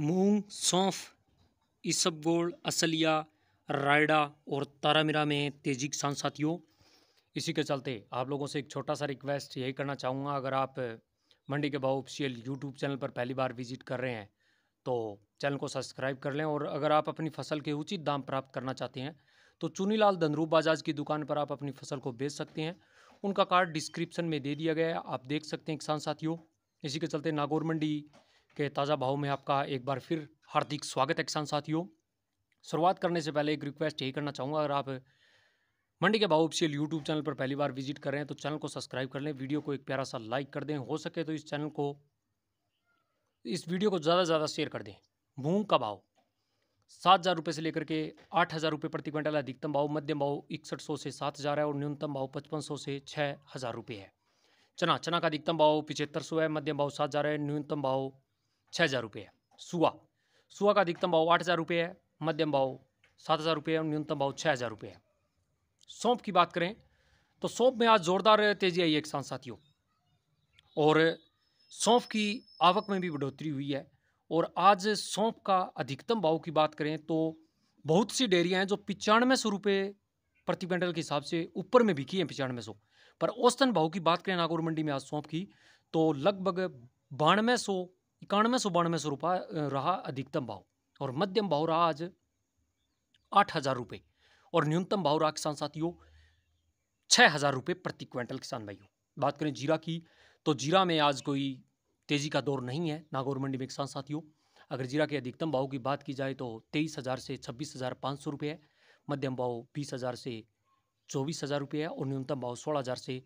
मूंग सौंफ इसबगोल असलिया रायडा और तारामीरा में तेजी के साथ साथियों इसी के चलते आप लोगों से एक छोटा सा रिक्वेस्ट यही करना चाहूँगा अगर आप मंडी के भाव ऑफिशियल यूट्यूब चैनल पर पहली बार विजिट कर रहे हैं तो चैनल को सब्सक्राइब कर लें और अगर आप अपनी फसल के उचित दाम प्राप्त करना चाहते हैं तो चुनीलाल धनरूप बाजाज की दुकान पर आप अपनी फसल को बेच सकते हैं उनका कार्ड डिस्क्रिप्शन में दे दिया गया है आप देख सकते हैं किसान साथियों इसी के चलते नागौर मंडी के ताज़ा भाव में आपका एक बार फिर हार्दिक स्वागत है किसान साथियों शुरुआत करने से पहले एक रिक्वेस्ट यही करना चाहूँगा अगर आप मंडी के भाव ऑफिशियल यूट्यूब चैनल पर पहली बार विजिट कर रहे हैं तो चैनल को सब्सक्राइब कर लें वीडियो को एक प्यारा सा लाइक कर दें हो सके तो इस चैनल को इस वीडियो को ज़्यादा से ज़्यादा शेयर कर दें मूँग का भाव सात हज़ार रुपये से लेकर के आठ हज़ार रुपये प्रति क्विंटल अधिकतम भाव मध्यम भाव इकसठ सौ से सात हज़ार है और न्यूनतम भाव पचपन सौ से छः हज़ार रुपये है चना चना का अधिकतम भाव पिछहत्तर सौ है मध्यम भाव सात हज़ार है न्यूनतम भाव छः हज़ार रुपये है सुआ सुआ का अधिकतम भाव आठ हज़ार रुपये है मध्यम भाव सात हज़ार रुपये और न्यूनतम भाव छः हज़ार रुपये है सौंप की बात करें तो सौंप में आज ज़ोरदार तेज़ी आई है किसान साथियों और सौंफ की आवक में भी बढ़ोतरी हुई है और आज सौंफ का अधिकतम भाव की बात करें तो बहुत सी डेयरियाँ हैं जो पचानवे सौ रुपये प्रति क्विंटल के हिसाब से ऊपर में बिकी हैं पचानवे सौ पर औसतन भाव की बात करें नागौर मंडी में आज सौंफ की तो लगभग बानवे सौ इक्यानवे सौ बानवे सौ रुपये रहा अधिकतम भाव और मध्यम भाव रहा आज आठ हज़ार रुपये और न्यूनतम भाव रहा किसान साथियों छः हज़ार रुपये प्रति क्विंटल किसान भाइयों बात करें जीरा की तो जीरा में आज कोई तेज़ी का दौर नहीं है नागौर मंडी में किसान साथियों अगर जीरा के अधिकतम भाव की बात की जाए तो तेईस हज़ार से छब्बीस हज़ार पाँच सौ रुपये है मध्यम भाव बीस हज़ार से चौबीस हज़ार रुपये है और न्यूनतम भाव सोलह हज़ार से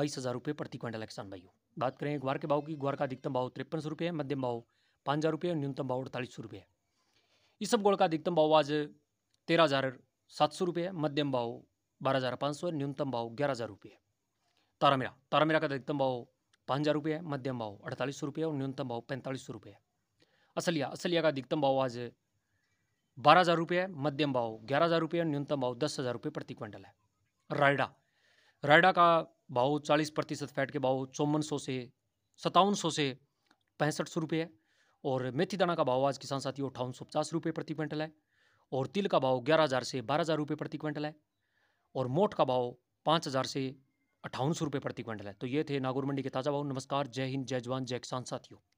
बाईस हज़ार रुपये प्रति क्विंटल है किसान भाइयों बात करें ग्वार के भाव की ग्वार का अधिकतम भाव तिरपन सौ रुपये मध्यम भाव पाँच हज़ार रुपये और न्यूनतम भाव अड़तालीस सौ रुपये इस सब गोड़ का अधिकतम भाव आज तेरह हज़ार सात सौ रुपये मध्यम भाव बारह हज़ार पाँच सौ न्यूनतम भाव ग्यारह हज़ार रुपये तारामीरा तारामीरा का अधिकतम भाव पाँच हज़ार रुपये मध्यम भाव अड़तालीस सौ रुपये और न्यूनतम भाव पैंतालीस सौ रुपये असलिया असलिया का अधिकतम भाव आज बारह हज़ार रुपये मध्यम भाव ग्यारह हज़ार रुपये और न्यूनतम भाव दस हज़ार रुपये प्रति क्विंटल है रायडा रायडा का भाव चालीस प्रतिशत फैट के भाव चौवन सौ से सतावन सौ से पैंसठ सौ रुपये है और मेथी दाना का भाव आज किसान साथी अट्ठावन सौ पचास रुपये प्रति क्विंटल है और तिल का भाव ग्यारह हज़ार से बारह हज़ार रुपये प्रति क्विंटल है और मोट का भाव पाँच हज़ार से अट्ठावन सौ रुपये प्रति क्विंटल है तो ये थे नागौर मंडी के ताज़ा भाव नमस्कार जय हिंद जय जवान जय किसान साथियों